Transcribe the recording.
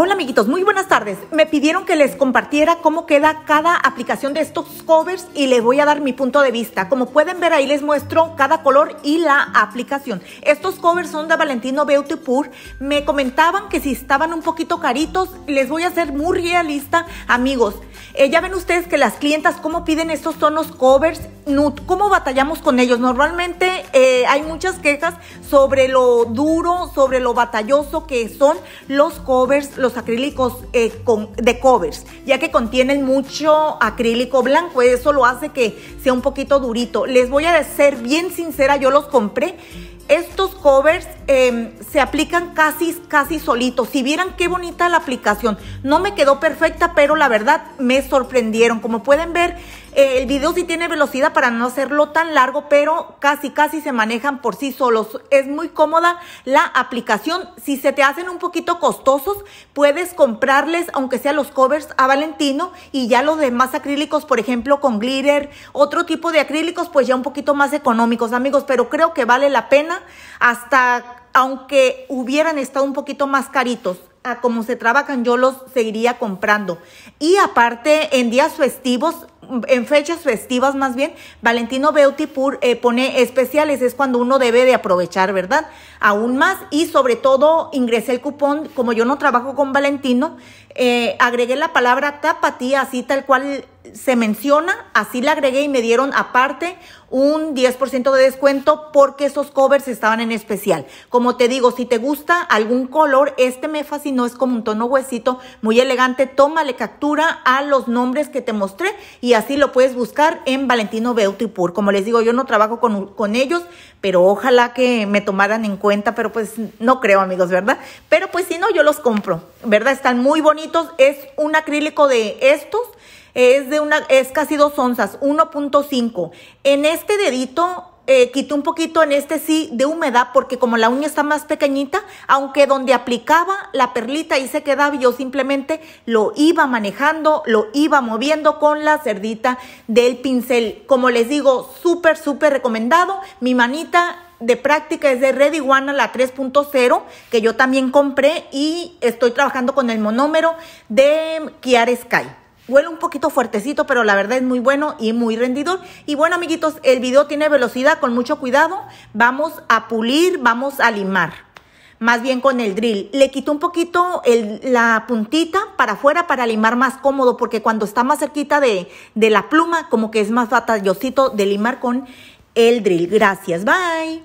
Hola amiguitos, muy buenas tardes. Me pidieron que les compartiera cómo queda cada aplicación de estos covers y les voy a dar mi punto de vista. Como pueden ver ahí les muestro cada color y la aplicación. Estos covers son de Valentino Beauty Pur. Me comentaban que si estaban un poquito caritos, les voy a ser muy realista, amigos. Eh, ya ven ustedes que las clientas cómo piden estos tonos covers, cómo batallamos con ellos. Normalmente eh, hay muchas quejas sobre lo duro, sobre lo batalloso que son los covers, los acrílicos eh, con, de covers, ya que contienen mucho acrílico blanco, eso lo hace que sea un poquito durito. Les voy a ser bien sincera, yo los compré estos covers em, se aplican casi, casi solitos. Si vieran qué bonita la aplicación. No me quedó perfecta, pero la verdad me sorprendieron. Como pueden ver, eh, el video sí tiene velocidad para no hacerlo tan largo, pero casi, casi se manejan por sí solos. Es muy cómoda la aplicación. Si se te hacen un poquito costosos, puedes comprarles, aunque sea los covers, a Valentino y ya los demás acrílicos, por ejemplo, con glitter, otro tipo de acrílicos, pues ya un poquito más económicos, amigos, pero creo que vale la pena hasta aunque hubieran estado un poquito más caritos, a como se trabajan, yo los seguiría comprando. Y aparte, en días festivos, en fechas festivas más bien, Valentino Beauty Pur, eh, pone especiales, es cuando uno debe de aprovechar, ¿verdad? Aún más y sobre todo ingresé el cupón, como yo no trabajo con Valentino, eh, agregué la palabra tapatía, así tal cual se menciona, así la agregué y me dieron aparte un 10% de descuento porque esos covers estaban en especial. Como te digo, si te gusta algún color, este me fascinó, es como un tono huesito, muy elegante, tómale captura a los nombres que te mostré y así lo puedes buscar en Valentino Beauty Pur. Como les digo, yo no trabajo con, con ellos, pero ojalá que me tomaran en cuenta, pero pues no creo amigos, ¿verdad? Pero pues si no, yo los compro, ¿verdad? Están muy bonitos, es un acrílico de estos es de una, es casi dos onzas, 1.5. En este dedito eh, quité un poquito en este sí de humedad porque como la uña está más pequeñita, aunque donde aplicaba la perlita y se quedaba, yo simplemente lo iba manejando, lo iba moviendo con la cerdita del pincel. Como les digo, súper, súper recomendado. Mi manita de práctica es de Red Iguana, la 3.0, que yo también compré y estoy trabajando con el monómero de Kiara Sky. Huele un poquito fuertecito, pero la verdad es muy bueno y muy rendidor. Y bueno, amiguitos, el video tiene velocidad, con mucho cuidado. Vamos a pulir, vamos a limar más bien con el drill. Le quito un poquito el, la puntita para afuera para limar más cómodo, porque cuando está más cerquita de, de la pluma, como que es más batallosito de limar con el drill. Gracias, bye.